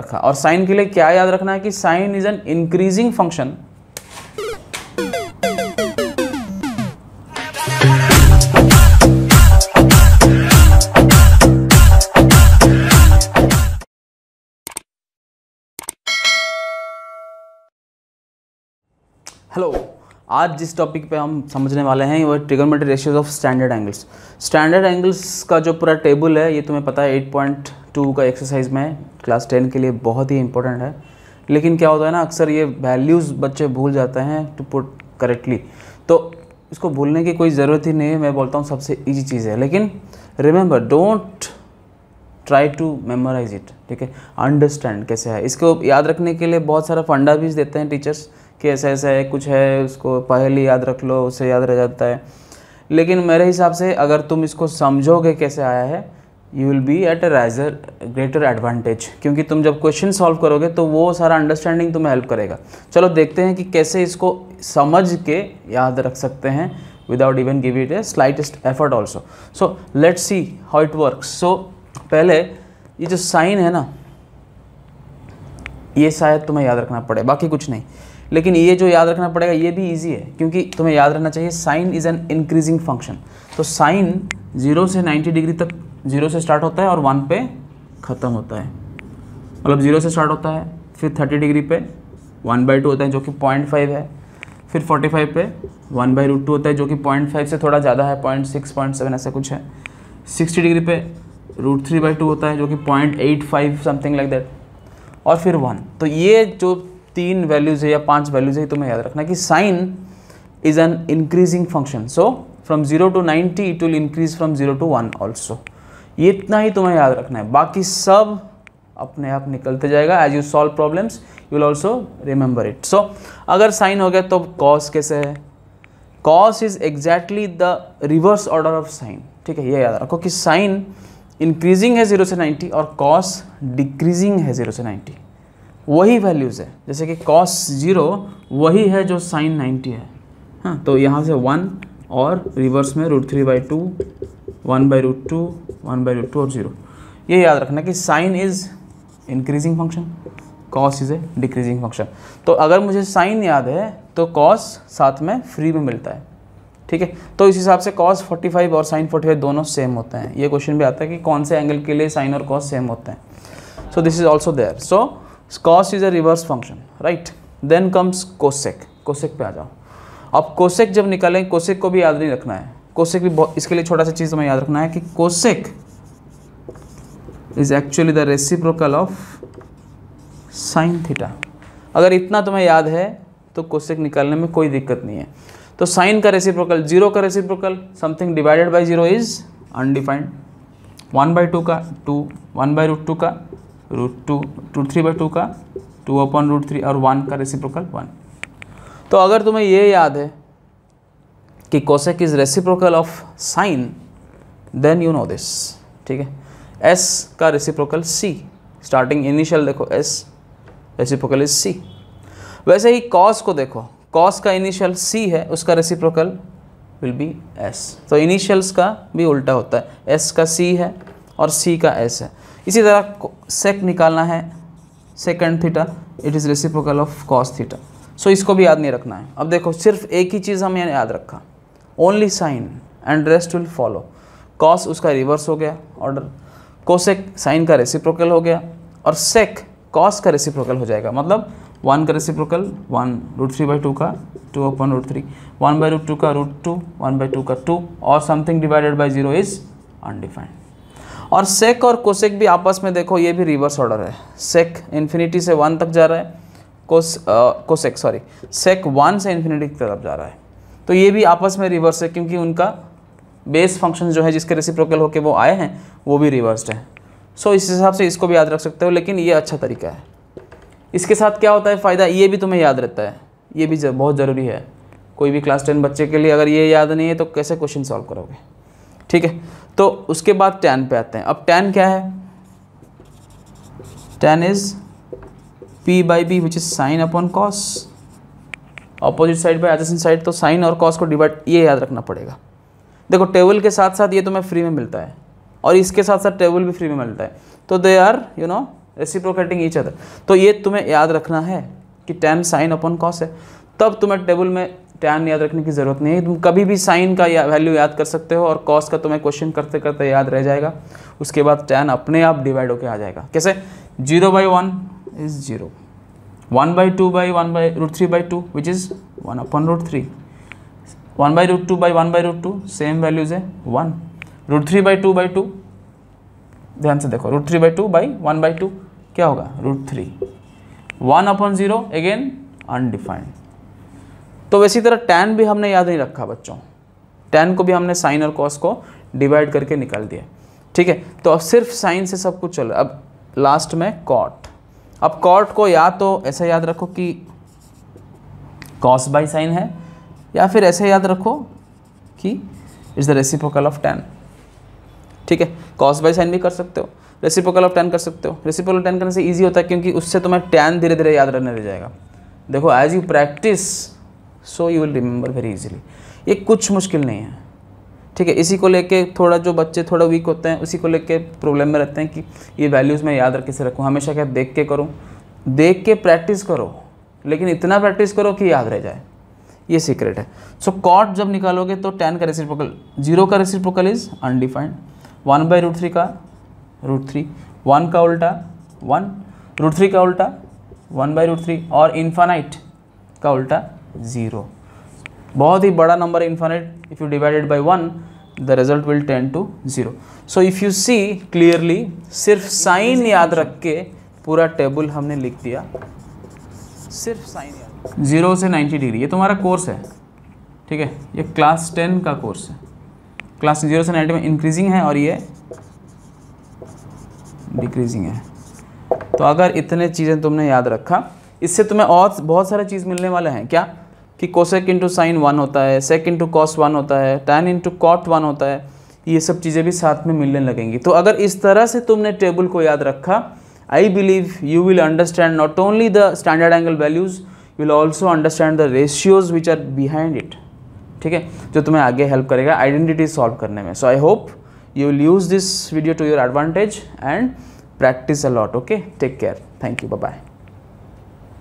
रखा और साइन के लिए क्या याद रखना है कि sine is an increasing function hello आज जिस टॉपिक पे हम समझने वाले हैं वो trigonometry ratios of standard angles standard angles का जो पूरा टेबल है ये तुम्हें पता है एट पॉइंट टू का एक्सरसाइज में क्लास टेन के लिए बहुत ही इंपॉर्टेंट है लेकिन क्या होता है ना अक्सर ये वैल्यूज़ बच्चे भूल जाते हैं टू पुट करेक्टली तो इसको भूलने की कोई ज़रूरत ही नहीं है मैं बोलता हूँ सबसे ईजी चीज़ है लेकिन remember don't try to memorise it ठीक है अंडरस्टैंड कैसे है इसको याद रखने के लिए बहुत सारा फंडा भी देते हैं टीचर्स कि ऐसा ऐसा है कुछ है उसको पहले याद रख लो उससे याद रह जाता है लेकिन मेरे हिसाब से अगर तुम इसको समझोगे कैसे आया है you will be at a riser greater advantage क्योंकि तुम जब क्वेश्चन सॉल्व करोगे तो वो सारा अंडरस्टैंडिंग तुम्हें हेल्प करेगा चलो देखते हैं कि कैसे इसको समझ के याद रख सकते हैं without even give it a slightest effort also so let see how it work so पहले ये जो साइन है ना ये शायद तुम्हें याद रखना पड़े बाकी कुछ नहीं लेकिन ये जो याद रखना पड़ेगा ये भी इजी है क्योंकि तुम्हें याद रखना चाहिए sine is an increasing function तो साइन जीरो से नाइन्टी डिग्री तक ज़ीरो से स्टार्ट होता है और वन पे ख़त्म होता है मतलब ज़ीरो से स्टार्ट होता है फिर थर्टी डिग्री पे वन बाई टू होता है जो कि पॉइंट फाइव है फिर फोर्टी फाइव पे वन बाई रूट टू होता है जो कि पॉइंट फाइव से थोड़ा ज़्यादा है पॉइंट सिक्स पॉइंट सेवन ऐसा कुछ है सिक्सटी डिग्री पे रूट थ्री बाई टू होता है जो कि point eight five something like that और फिर वन तो ये जो तीन वैल्यूज़ है या पाँच वैल्यूज़ है तुम्हें याद रखना कि sine is an increasing function so from zero to ninety it will increase from zero to one also इतना ही तुम्हें याद रखना है बाकी सब अपने आप निकलते जाएगा as you solve problems you will also remember it so अगर साइन हो गया तो कॉस कैसे है cos is exactly the reverse order of sine ठीक है ये याद रखो कि साइन इंक्रीजिंग है जीरो से नाइन्टी और कॉस डिक्रीजिंग है जीरो से नाइन्टी वही वैल्यूज़ है जैसे कि कॉस जीरो वही है जो साइन नाइन्टी है हाँ तो यहाँ से वन और रिवर्स में root three by two one by root two one by root two और ज़ीरो ये याद रखना कि sine is increasing function cos is a decreasing function तो अगर मुझे साइन याद है तो कॉस साथ में फ्री में मिलता है ठीक है तो इस हिसाब से कॉस 45 और साइन 45 दोनों सेम होते हैं ये क्वेश्चन भी आता है कि कौन से एंगल के लिए साइन और कॉस सेम होते हैं so this is also there so cos is a reverse function right then comes cosec cosec पे आ जाओ अब कोसेक जब निकालें कोसेक को भी याद नहीं रखना है कोसेक भी बहुत इसके लिए छोटा सा चीज़ हमें याद रखना है कि cosec is actually the reciprocal of sine theta अगर इतना तुम्हें याद है तो कोसेक निकालने में कोई दिक्कत नहीं है तो साइन का रेसिप्रोकल जीरो का reciprocal something divided by zero is undefined one by two का two one by root two का root two two three by two का टू अपॉन रूट थ्री और वन का रेसिप्रोकल वन तो अगर तुम्हें ये याद है कि cosec is reciprocal of sine then you know this ठीक है एस का रेसिप्रोकल सी स्टार्टिंग इनिशियल देखो एस रेसिप्रोकल इज सी वैसे ही कॉस को देखो कॉस का इनिशियल सी है उसका रेसिप्रोकल विल बी एस तो इनिशियल्स का भी उल्टा होता है एस का सी है और सी का एस है इसी तरह सेक निकालना है second theta it is reciprocal of cos theta so इसको भी याद नहीं रखना है अब देखो सिर्फ एक ही चीज़ हमें याद रखा only sine and rest will follow cos उसका रिवर्स हो गया ऑर्डर कोसेक साइन का रेसिप्रोकल हो गया और सेक कॉस का रेसिप्रोकल हो जाएगा मतलब वन का reciprocal one root three by two का two upon root three one by root two का root two one by two का टू और something divided by zero is undefined और सेक और कोसेक भी आपस में देखो ये भी रिवर्स ऑर्डर है सेक इन्फिनिटी से वन तक जा रहा है cos cosec sorry sec one से इन्फिनिटी की तरफ जा रहा है तो ये भी आपस में रिवर्स है क्योंकि उनका बेस फंक्शन जो है जिसके रेसिप्रोकल होकर वो आए हैं वो भी रिवर्स्ड है सो so, इस हिसाब से इसको भी याद रख सकते हो लेकिन ये अच्छा तरीका है इसके साथ क्या होता है फ़ायदा ये भी तुम्हें याद रहता है ये भी जर, बहुत ज़रूरी है कोई भी क्लास टेन बच्चे के लिए अगर ये याद नहीं है तो कैसे क्वेश्चन सॉल्व करोगे ठीक है तो उसके बाद टेन पे आते हैं अब टेन क्या है tan is P by B which is sine upon cos opposite side by adjacent side तो साइन और कॉस को डिवाइड ये याद रखना पड़ेगा देखो टेबल के साथ साथ ये तुम्हें फ्री में मिलता है और इसके साथ साथ टेबल भी फ्री में मिलता है तो they are you know reciprocating each other तो ये तुम्हें याद रखना है कि टेन साइन अपन कॉस है तब तुम्हें टेबल में टैन याद रखने की ज़रूरत नहीं है तुम कभी भी साइन का या वैल्यू याद कर सकते हो और कॉस का तुम्हें क्वेश्चन करते करते याद रह जाएगा उसके बाद टैन अपने आप डिवाइड होकर आ जाएगा कैसे zero by one is zero one by two by one by root three by two which is one upon root three one by root two by one by root two same values है one root three by two by two ध्यान से देखो root three by two by one by two क्या होगा root three one upon zero again undefined तो वैसी तरह ten भी हमने याद नहीं रखा बच्चों टेन को भी हमने साइन और कॉस को डिवाइड करके निकाल दिया ठीक है तो अब सिर्फ साइन से सब कुछ चल अब लास्ट में कॉट अब कॉट को या तो ऐसा याद रखो कि कॉस बाई साइन है या फिर ऐसे याद रखो कि is the reciprocal of tan ठीक है कॉस बाई साइन भी कर सकते हो रेसिपोकल ऑफ टेन कर सकते हो रेसिपोकल ऑफ टेन करने से ईजी होता है क्योंकि उससे तुम्हें टेन धीरे धीरे याद रहने रह जाएगा देखो as you practice so you will remember very easily ये कुछ मुश्किल नहीं है ठीक है इसी को लेके थोड़ा जो बच्चे थोड़ा वीक होते हैं उसी को लेके प्रॉब्लम में रहते हैं कि ये वैल्यूज़ मैं याद रखे से रखूँ हमेशा क्या देख के करूँ देख के प्रैक्टिस करो लेकिन इतना प्रैक्टिस करो कि याद रह जाए ये सीक्रेट है सो so, कॉट जब निकालोगे तो टेन का रेसिप्रोकल जीरो का reciprocal is undefined one by root three का रूट थ्री वन का उल्टा वन रूट थ्री का उल्टा वन बाई रूट थ्री और इन्फानाइट का उल्टा ज़ीरो बहुत ही बड़ा number infinite if you divided by one the result will tend to zero so if you see clearly सिर्फ साइन याद रख के पूरा टेबल हमने लिख दिया सिर्फ साइन याद ज़ीरो से नाइन्टी डिग्री ये तुम्हारा कोर्स है ठीक है ये क्लास टेन का कोर्स है क्लास जीरो से नाइन्टी में इंक्रीजिंग है और ये डिक्रीजिंग है तो अगर इतने चीज़ें तुमने याद रखा इससे तुम्हें और बहुत सारा चीज़ मिलने वाले हैं क्या कि कोसेक इंटू साइन वन होता है सेक इंटू कॉस वन होता है टेन इंटू कॉट वन होता है ये सब चीज़ें भी साथ में मिलने लगेंगी तो अगर इस तरह से तुमने टेबल को याद रखा I believe you will understand not only the standard angle values will also understand the ratios which are behind it ठीक है जो तुम्हें आगे हेल्प करेगा आइडेंटिटी सॉल्व करने में so I hope you will use this video to your advantage and practice a lot okay take care thank you bye